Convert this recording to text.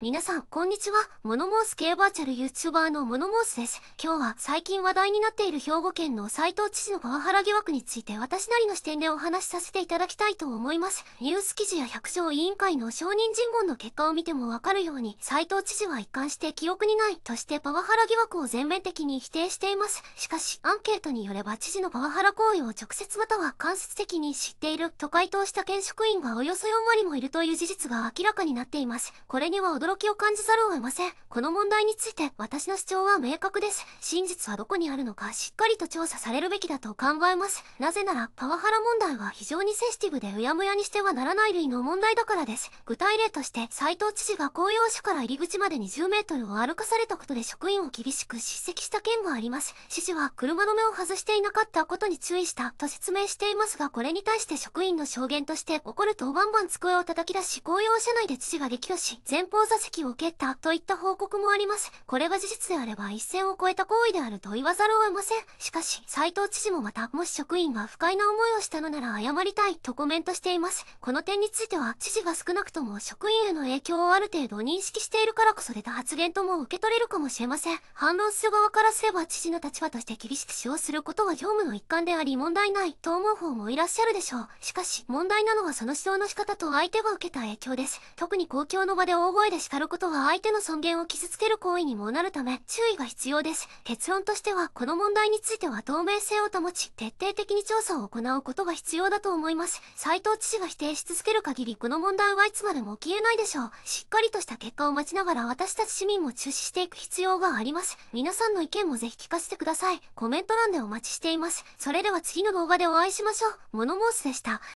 皆さん、こんにちは。モノモース系バーチャル YouTuber のモノモースです。今日は最近話題になっている兵庫県の斎藤知事のパワハラ疑惑について私なりの視点でお話しさせていただきたいと思います。ニュース記事や百条委員会の承認尋問の結果を見てもわかるように、斎藤知事は一貫して記憶にないとしてパワハラ疑惑を全面的に否定しています。しかし、アンケートによれば知事のパワハラ行為を直接または間接的に知っていると回答した県職員がおよそ4割もいるという事実が明らかになっています。これには驚きを感じざるを得ません。この問題について私の主張は明確です。真実はどこにあるのかしっかりと調査されるべきだと考えます。なぜなら、パワハラ問題は非常にセンシティブでうやむやにしてはならない類の問題だからです。具体例として、斎藤知事が公用所から入り口まで20メートルを歩かされたことで職員を厳しく叱責した件があります。知事は車の目を外していなかったことに注意したと説明していますが、これに対して職員の証言として怒るとバンバン机を叩き出し、公用車内で知事が激怒し、前方座石を蹴ったといった報告もあります。これが事実であれば一線を越えた行為であると言わざるを得ません。しかし、斎藤知事もまた、もし職員が不快な思いをしたのなら謝りたいとコメントしています。この点については、知事が少なくとも職員への影響をある程度認識しているからこそ出た発言とも受け取れるかもしれません。反論する側からすれば知事の立場として厳しく使用することは業務の一環であり問題ないと思う方もいらっしゃるでしょう。しかし、問題なのはその使用の仕方と相手が受けた影響です。特に公共の場で大声で叱ることは相手の尊厳を傷つける行為にもなるため注意が必要です。結論としては、この問題については透明性を保ち、徹底的に調査を行うことが必要だと思います。斎藤知事が否定し続ける限り、この問題はいつまでも消えないでしょう。しっかりとした結果を待ちながら私たち市民も注視していく必要があります。皆さんの意見もぜひ聞かせてください。コメント欄でお待ちしています。それでは次の動画でお会いしましょう。モノモースでした。